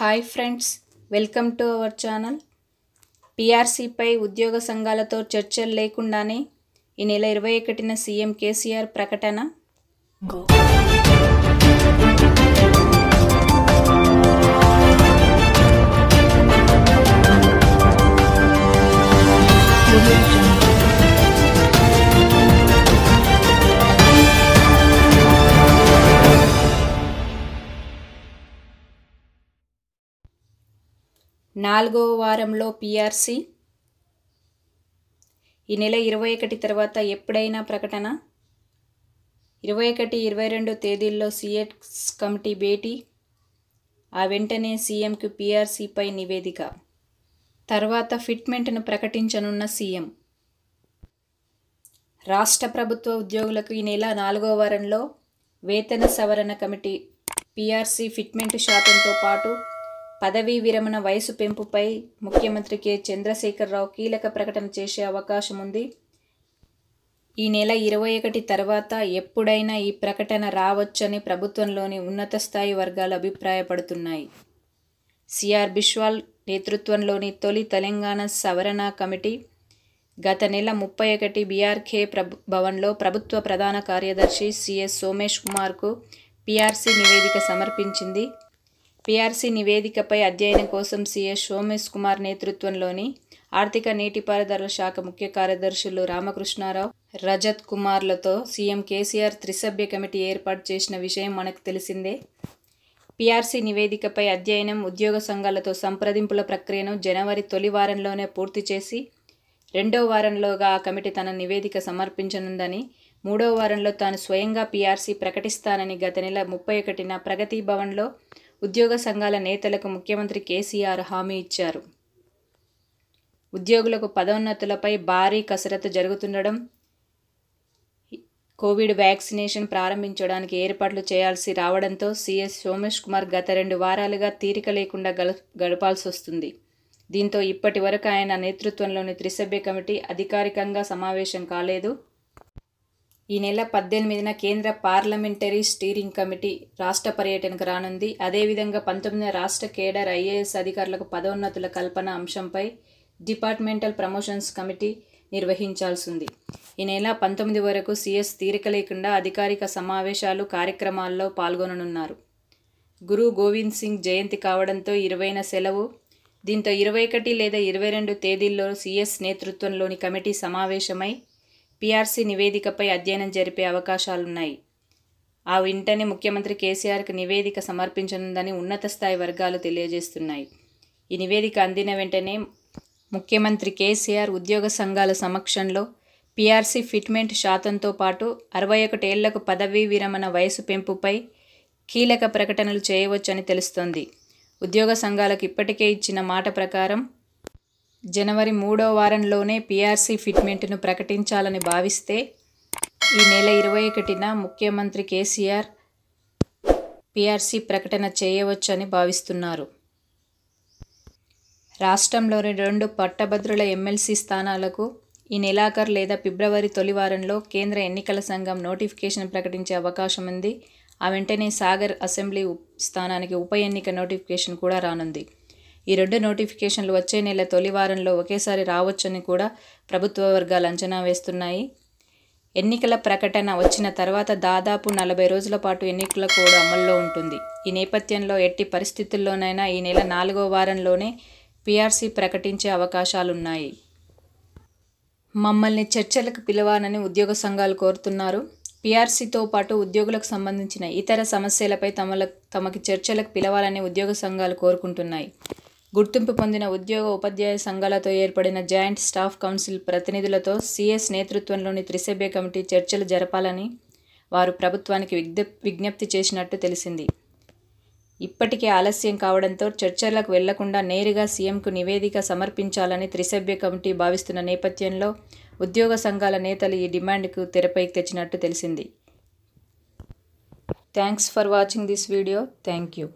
hi friends welcome to our channel పీఆర్సీపై ఉద్యోగ సంఘాలతో చర్చలు లేకుండానే ఈ నెల ఇరవై ఒకటిన సీఎం కేసీఆర్ ప్రకటన నాలుగవ వారంలో పిఆర్సి ఈ నెల ఇరవై ఒకటి తర్వాత ఎప్పుడైనా ప్రకటన ఇరవై ఒకటి ఇరవై రెండు తేదీల్లో సిఎక్స్ కమిటీ భేటీ ఆ వెంటనే సీఎంకు పీఆర్సీపై నివేదిక తర్వాత ఫిట్మెంట్ను ప్రకటించనున్న సీఎం రాష్ట్ర ప్రభుత్వ ఉద్యోగులకు ఈ నెల నాలుగో వారంలో వేతన సవరణ కమిటీ పీఆర్సీ ఫిట్మెంట్ శాతంతో పాటు పదవీ విరమణ వయసు పెంపుపై ముఖ్యమంత్రి కె చంద్రశేఖరరావు కీలక ప్రకటన చేసే అవకాశం ఉంది ఈ నెల ఇరవై ఒకటి తర్వాత ఎప్పుడైనా ఈ ప్రకటన రావచ్చని ప్రభుత్వంలోని ఉన్నత స్థాయి వర్గాలు అభిప్రాయపడుతున్నాయి సిఆర్ బిశ్వాల్ నేతృత్వంలోని తొలి తెలంగాణ సవరణ కమిటీ గత నెల ముప్పై ఒకటి బీఆర్కే ప్రభు భవన్లో ప్రభుత్వ ప్రధాన కార్యదర్శి సిఎస్ సోమేష్ కుమార్కు పిఆర్సీ నివేదిక సమర్పించింది పీఆర్సీ నివేదికపై అధ్యయనం కోసం సీఎస్ సోమేష్ కుమార్ నేతృత్వంలోని ఆర్థిక నీటిపారుదల శాఖ ముఖ్య కార్యదర్శులు రామకృష్ణారావు రజత్ కుమార్లతో సీఎం కేసీఆర్ త్రిసభ్య కమిటీ ఏర్పాటు చేసిన విషయం మనకు తెలిసిందే పీఆర్సీ నివేదికపై అధ్యయనం ఉద్యోగ సంఘాలతో సంప్రదింపుల ప్రక్రియను జనవరి తొలి వారంలోనే పూర్తి చేసి రెండో వారంలోగా ఆ కమిటీ తన నివేదిక సమర్పించనుందని మూడో వారంలో తాను స్వయంగా పీఆర్సీ ప్రకటిస్తానని గత నెల ముప్పై ఒకటిన ప్రగతి భవన్లో ఉద్యోగ సంఘాల నేతలకు ముఖ్యమంత్రి కేసీఆర్ హామీ ఇచ్చారు ఉద్యోగులకు పదోన్నతులపై భారీ కసరత్తు జరుగుతుండడం కోవిడ్ వ్యాక్సినేషన్ ప్రారంభించడానికి ఏర్పాట్లు చేయాల్సి రావడంతో సీఎస్ సోమేష్ కుమార్ గత రెండు వారాలుగా తీరిక లేకుండా గడపాల్సి వస్తుంది దీంతో ఇప్పటి వరకు ఆయన నేతృత్వంలోని త్రిసభ్య కమిటీ అధికారికంగా సమావేశం కాలేదు ఈ నెల పద్దెనిమిదిన కేంద్ర పార్లమెంటరీ స్టీరింగ్ కమిటీ రాష్ట్ర పర్యటనకు రానుంది అదేవిధంగా పంతొమ్మిదిన రాష్ట్ర కేడర్ ఐఏఎస్ అధికారులకు పదోన్నతుల కల్పన అంశంపై డిపార్ట్మెంటల్ ప్రమోషన్స్ కమిటీ నిర్వహించాల్సింది ఈ నెల పంతొమ్మిది వరకు సీఎస్ తీరిక లేకుండా అధికారిక సమావేశాలు కార్యక్రమాల్లో పాల్గొననున్నారు గురు గోవింద్ సింగ్ జయంతి కావడంతో ఇరవైన సెలవు దీంతో ఇరవై ఒకటి లేదా ఇరవై రెండు తేదీల్లో సీఎస్ నేతృత్వంలోని కమిటీ సమావేశమై పీఆర్సీ నివేదికపై అధ్యయనం జరిపే అవకాశాలున్నాయి ఆ వెంటనే ముఖ్యమంత్రి కేసీఆర్కి నివేదిక సమర్పించనుందని ఉన్నత స్థాయి వర్గాలు తెలియజేస్తున్నాయి ఈ నివేదిక అందిన వెంటనే ముఖ్యమంత్రి కేసీఆర్ ఉద్యోగ సంఘాల సమక్షంలో పీఆర్సీ ఫిట్మెంట్ శాతంతో పాటు అరవై ఒకటేళ్లకు పదవీ విరమణ వయసు పెంపుపై కీలక ప్రకటనలు చేయవచ్చని తెలుస్తోంది ఉద్యోగ సంఘాలకు ఇప్పటికే ఇచ్చిన మాట ప్రకారం జనవరి మూడో వారంలోనే పీఆర్సీ ఫిట్మెంట్ను ప్రకటించాలని భావిస్తే ఈ నెల ఇరవై ఒకటిన ముఖ్యమంత్రి కేసీఆర్ పీఆర్సీ ప్రకటన చేయవచ్చని భావిస్తున్నారు రాష్ట్రంలోని రెండు పట్టభద్రుల ఎమ్మెల్సీ స్థానాలకు ఈ నెలాఖరు లేదా ఫిబ్రవరి తొలి వారంలో కేంద్ర ఎన్నికల సంఘం నోటిఫికేషన్ ప్రకటించే అవకాశం ఉంది ఆ వెంటనే సాగర్ అసెంబ్లీ స్థానానికి ఉప ఎన్నిక నోటిఫికేషన్ కూడా రానుంది ఈ రెండు నోటిఫికేషన్లు వచ్చే నెల తొలి వారంలో ఒకేసారి రావచ్చని కూడా ప్రభుత్వ వర్గాలు అంచనా వేస్తున్నాయి ఎన్నికల ప్రకటన వచ్చిన తర్వాత దాదాపు నలభై రోజుల పాటు ఎన్నికల కోడ్ అమల్లో ఉంటుంది ఈ నేపథ్యంలో ఎట్టి పరిస్థితుల్లోనైనా ఈ నెల నాలుగో వారంలోనే పీఆర్సీ ప్రకటించే అవకాశాలున్నాయి మమ్మల్ని చర్చలకు పిలవాలని ఉద్యోగ సంఘాలు కోరుతున్నారు పీఆర్సీతో పాటు ఉద్యోగులకు సంబంధించిన ఇతర సమస్యలపై తమల తమకి చర్చలకు పిలవాలని ఉద్యోగ సంఘాలు కోరుకుంటున్నాయి గుర్తింపు పొందిన ఉద్యోగ ఉపాధ్యాయ సంఘాలతో ఏర్పడిన జాయింట్ స్టాఫ్ కౌన్సిల్ ప్రతినిధులతో సిఎస్ నేతృత్వంలోని త్రిసభ్య కమిటీ చర్చలు జరపాలని వారు ప్రభుత్వానికి విజ్ఞప్తి చేసినట్టు తెలిసింది ఇప్పటికే ఆలస్యం కావడంతో చర్చలకు వెళ్లకుండా నేరుగా సీఎంకు నివేదిక సమర్పించాలని త్రిసభ్య కమిటీ భావిస్తున్న నేపథ్యంలో ఉద్యోగ సంఘాల నేతలు ఈ డిమాండ్కు తెరపై తెచ్చినట్టు తెలిసింది thanks for watching this video thank you